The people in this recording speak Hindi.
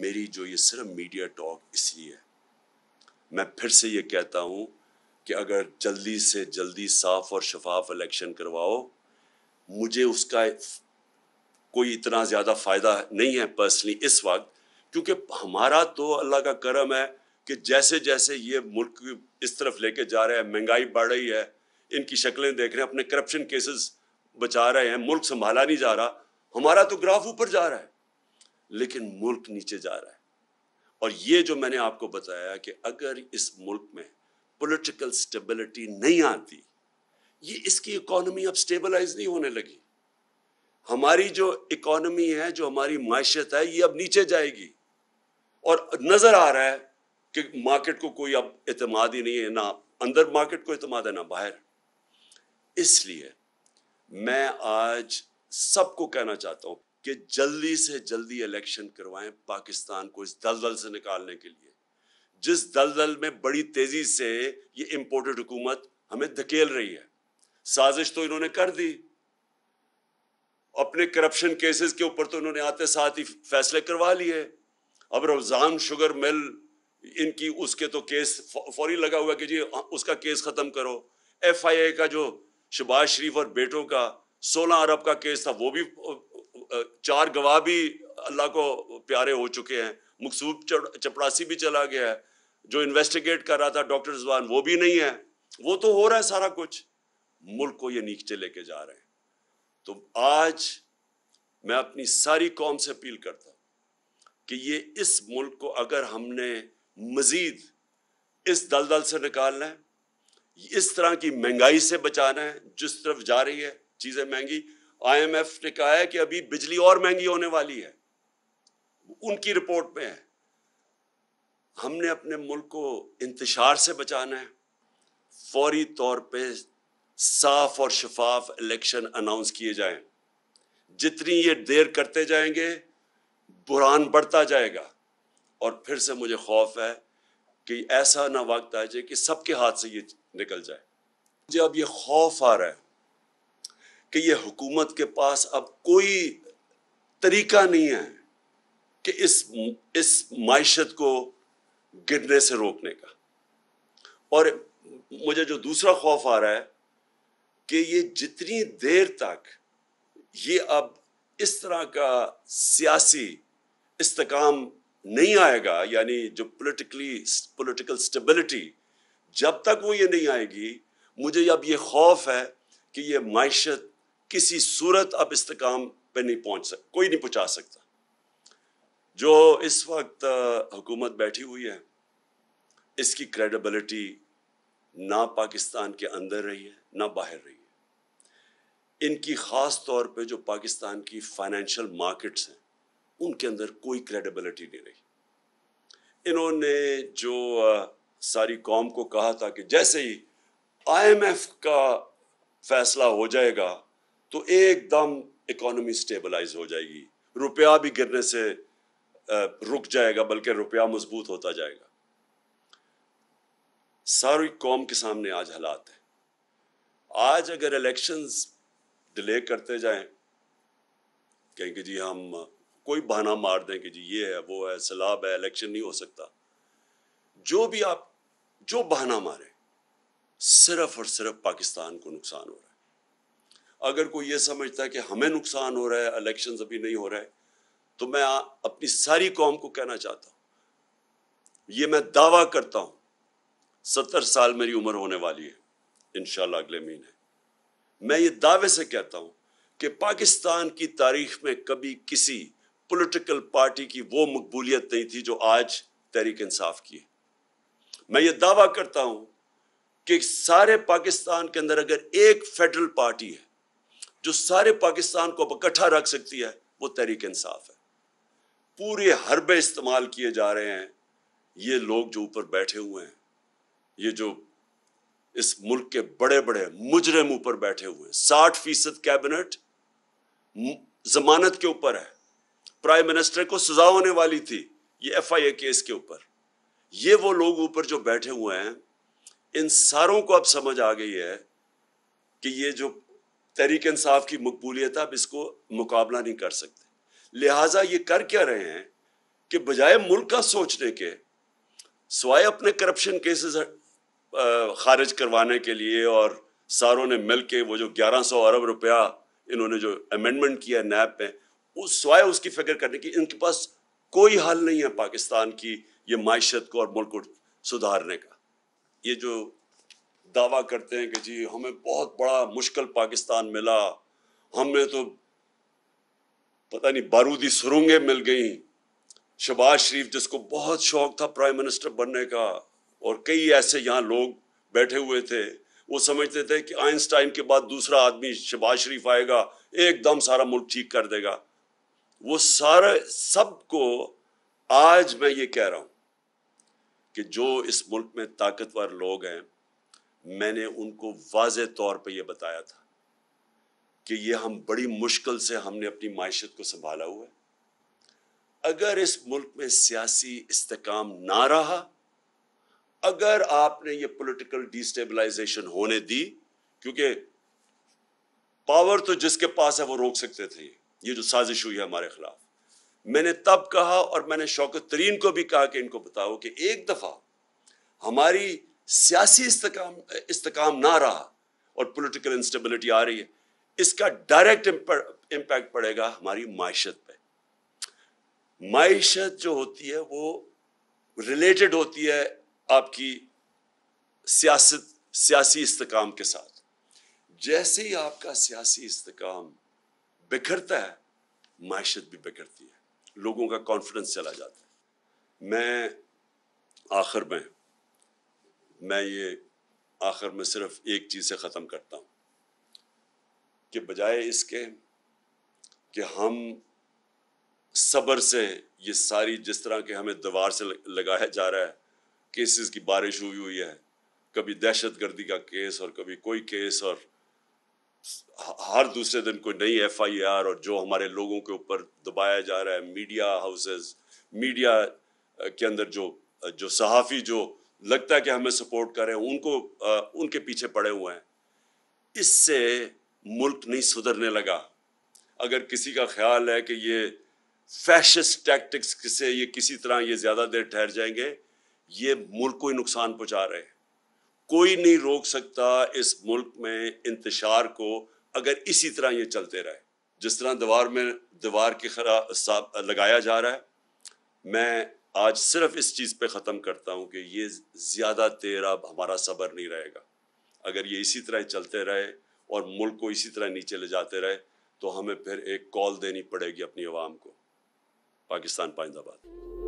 मेरी जो ये सिर्फ मीडिया टॉक इसलिए है मैं फिर से ये कहता हूँ कि अगर जल्दी से जल्दी साफ और शफाफ इलेक्शन करवाओ मुझे उसका कोई इतना ज़्यादा फ़ायदा नहीं है पर्सनली इस वक्त क्योंकि हमारा तो अल्लाह का करम है कि जैसे जैसे ये मुल्क इस तरफ लेके जा रहे हैं महंगाई बढ़ रही है इनकी शक्लें देख रहे हैं अपने करप्शन केसेस बचा रहे हैं मुल्क संभाला नहीं जा रहा हमारा तो ग्राफ ऊपर जा रहा है लेकिन मुल्क नीचे जा रहा है और ये जो मैंने आपको बताया कि अगर इस मुल्क में पॉलिटिकल स्टेबिलिटी नहीं आती ये इसकी इकोनॉमी अब स्टेबलाइज नहीं होने लगी हमारी जो इकोनॉमी है जो हमारी माशत है ये अब नीचे जाएगी और नज़र आ रहा है कि मार्केट को कोई अब इतमाद ही नहीं है ना अंदर मार्केट को इतमाद है ना बाहर इसलिए मैं आज सबको कहना चाहता हूं कि जल्दी से जल्दी इलेक्शन करवाएं पाकिस्तान को इस दलदल से निकालने के लिए जिस दलदल में बड़ी तेजी से ये इंपोर्टेड हुकूमत हमें धकेल रही है साजिश तो इन्होंने कर दी अपने करप्शन केसेस के ऊपर तो इन्होंने आते साथ ही फैसले करवा लिए अब रमजान शुगर मिल इनकी उसके तो केस फौरी लगा हुआ कि जी उसका केस खत्म करो एफ आई का जो शबाज शरीफ और बेटों का सोलह अरब का केस था वो भी चार गवाह भी अल्लाह को प्यारे हो चुके हैं मकसूब चपरासी भी चला गया है जो इन्वेस्टिगेट कर रहा था डॉक्टर रिजवान वो भी नहीं है वो तो हो रहा है सारा कुछ मुल्क को ये नीचे लेके जा रहे हैं तो आज मैं अपनी सारी कौम से अपील करता कि ये इस मुल्क को अगर हमने मज़ीद इस दलदल से निकालना है इस तरह की महंगाई से बचाना है जिस तरफ जा रही है चीज़ें महंगी आईएमएफ ने कहा है कि अभी बिजली और महंगी होने वाली है उनकी रिपोर्ट में है हमने अपने मुल्क को इंतशार से बचाना है फौरी तौर पे साफ और शफाफ इलेक्शन अनाउंस किए जाएं जितनी ये देर करते जाएंगे बुरान बढ़ता जाएगा और फिर से मुझे खौफ है कि ऐसा ना वक्त आ जाए कि सबके हाथ से ये निकल जाए मुझे अब ये खौफ आ रहा है कि ये हुकूमत के पास अब कोई तरीका नहीं है कि इस इस मीशत को गिरने से रोकने का और मुझे जो दूसरा खौफ आ रहा है कि ये जितनी देर तक ये अब इस तरह का सियासी इस्तकाम नहीं आएगा यानी जो पोलिटिकली पोलिटिकल स्टेबिलिटी जब तक वो ये नहीं आएगी मुझे अब ये खौफ है कि ये मीशत किसी सूरत आप इस्तकाम पे नहीं पहुंच सक कोई नहीं पहुंचा सकता जो इस वक्त हुकूमत बैठी हुई है इसकी क्रेडिबिलिटी ना पाकिस्तान के अंदर रही है ना बाहर रही है इनकी ख़ास तौर पे जो पाकिस्तान की फाइनेंशियल मार्केट्स हैं उनके अंदर कोई क्रेडिबिलिटी नहीं रही इन्होंने जो सारी कौम को कहा था कि जैसे ही आईएमएफ का फैसला हो जाएगा तो एकदम इकोनॉमी स्टेबलाइज हो जाएगी रुपया भी गिरने से रुक जाएगा बल्कि रुपया मजबूत होता जाएगा सारी कौम के सामने आज हालात हैं आज अगर इलेक्शंस डिले करते जाएं कहें कि जी हम कोई बहाना मार दें कि जी ये है वो है सलाब है इलेक्शन नहीं हो सकता जो भी आप जो बहाना मारें सिर्फ और सिर्फ पाकिस्तान को नुकसान हो रहा है अगर कोई ये समझता है कि हमें नुकसान हो रहा है इलेक्शन अभी नहीं हो रहे तो मैं अपनी सारी कौम को कहना चाहता हूँ ये मैं दावा करता हूँ सत्तर साल मेरी उम्र होने वाली है इन अगले महीने मैं ये दावे से कहता हूँ कि पाकिस्तान की तारीख में कभी किसी पॉलिटिकल पार्टी की वो मकबूलियत नहीं थी जो आज तहरीक इंसाफ की है मैं ये दावा करता हूं कि सारे पाकिस्तान के अंदर अगर एक फेडरल पार्टी है जो सारे पाकिस्तान को अब इकट्ठा रख सकती है वो तहरीक इंसाफ है पूरे हरबे इस्तेमाल किए जा रहे हैं ये लोग जो ऊपर बैठे हुए हैं ये जो इस मुल्क के बड़े बड़े मुजरम ऊपर बैठे हुए हैं साठ फीसद कैबिनेट जमानत के ऊपर है प्राइम मिनिस्टर को सजा होने वाली थी ये एफ आई ए केस के ऊपर ये वो लोग ऊपर जो बैठे हुए हैं इन सारों को अब समझ आ गई है कि ये जो तहरीक इंसाफ की मकबूलियत आप इसको मुकाबला नहीं कर सकते लिहाजा ये कर क्या रहे हैं कि बजाय मुल्क का सोचने के सवाए अपने करप्शन केसेस खारिज करवाने के लिए और सारों ने मिल के वो जो 1100 अरब रुपया इन्होंने जो अमेंडमेंट किया है नैब में उस सवाए उसकी फिक्र करने की इनके पास कोई हल नहीं है पाकिस्तान की ये मीशत को और मुल्क को सुधारने का ये जो दावा करते हैं कि जी हमें बहुत बड़ा मुश्किल पाकिस्तान मिला हमें तो पता नहीं बारूदी सुरंगें मिल गई शबाज शरीफ जिसको बहुत शौक था प्राइम मिनिस्टर बनने का और कई ऐसे यहाँ लोग बैठे हुए थे वो समझते थे कि आइंस्टाइन के बाद दूसरा आदमी शबाज शरीफ आएगा एकदम सारा मुल्क ठीक कर देगा वो सारे सबको आज मैं ये कह रहा हूं कि जो इस मुल्क में ताकतवर लोग हैं मैंने उनको वाज तौर पर यह बताया था कि यह हम बड़ी मुश्किल से हमने अपनी मैशत को संभाला हुआ है अगर इस मुल्क में सियासी इस्तकाम ना रहा अगर आपने ये पॉलिटिकल डिस्टेबलाइजेशन होने दी क्योंकि पावर तो जिसके पास है वो रोक सकते थे ये जो साजिश हुई है हमारे खिलाफ मैंने तब कहा और मैंने शौकत तरीन को भी कहा कि इनको बताओ कि एक दफ़ा हमारी सियासी इस्तकाम इस्तकाम ना रहा और पॉलिटिकल इंस्टेबिलिटी आ रही है इसका डायरेक्ट इंपैक्ट पड़ेगा हमारी मायशत पे मायशत जो होती है वो रिलेटेड होती है आपकी सियासत सियासी इस्तकाम के साथ जैसे ही आपका सियासी इस्तकाम बिखरता है मायशत भी बिखरती है लोगों का कॉन्फिडेंस चला जाता है मैं आखिर में मैं ये आखिर में सिर्फ एक चीज़ से ख़त्म करता हूँ कि बजाय इसके कि हम सब्र से ये सारी जिस तरह के हमें दीवार से लगाया जा रहा है केसेस की बारिश हुई हुई है कभी दहशत गर्दी का केस और कभी कोई केस और हर दूसरे दिन कोई नई एफ आई आर और जो हमारे लोगों के ऊपर दबाया जा रहा है मीडिया हाउसेस मीडिया के अंदर जो जो सहाफ़ी जो लगता है कि हमें सपोर्ट करें उनको आ, उनके पीछे पड़े हुए हैं इससे मुल्क नहीं सुधरने लगा अगर किसी का ख्याल है कि ये फैशस टैक्टिक्स से ये किसी तरह ये ज़्यादा देर ठहर जाएंगे ये मुल्क को ही नुकसान पहुंचा रहे हैं कोई नहीं रोक सकता इस मुल्क में इंतशार को अगर इसी तरह ये चलते रहे जिस तरह दीवार में दीवार के खरा लगाया जा रहा है मैं आज सिर्फ इस चीज़ पे ख़त्म करता हूँ कि ये ज़्यादा देर अब हमारा सबर नहीं रहेगा अगर ये इसी तरह चलते रहे और मुल्क को इसी तरह नीचे ले जाते रहे तो हमें फिर एक कॉल देनी पड़ेगी अपनी आवाम को पाकिस्तान पाइंदाबाद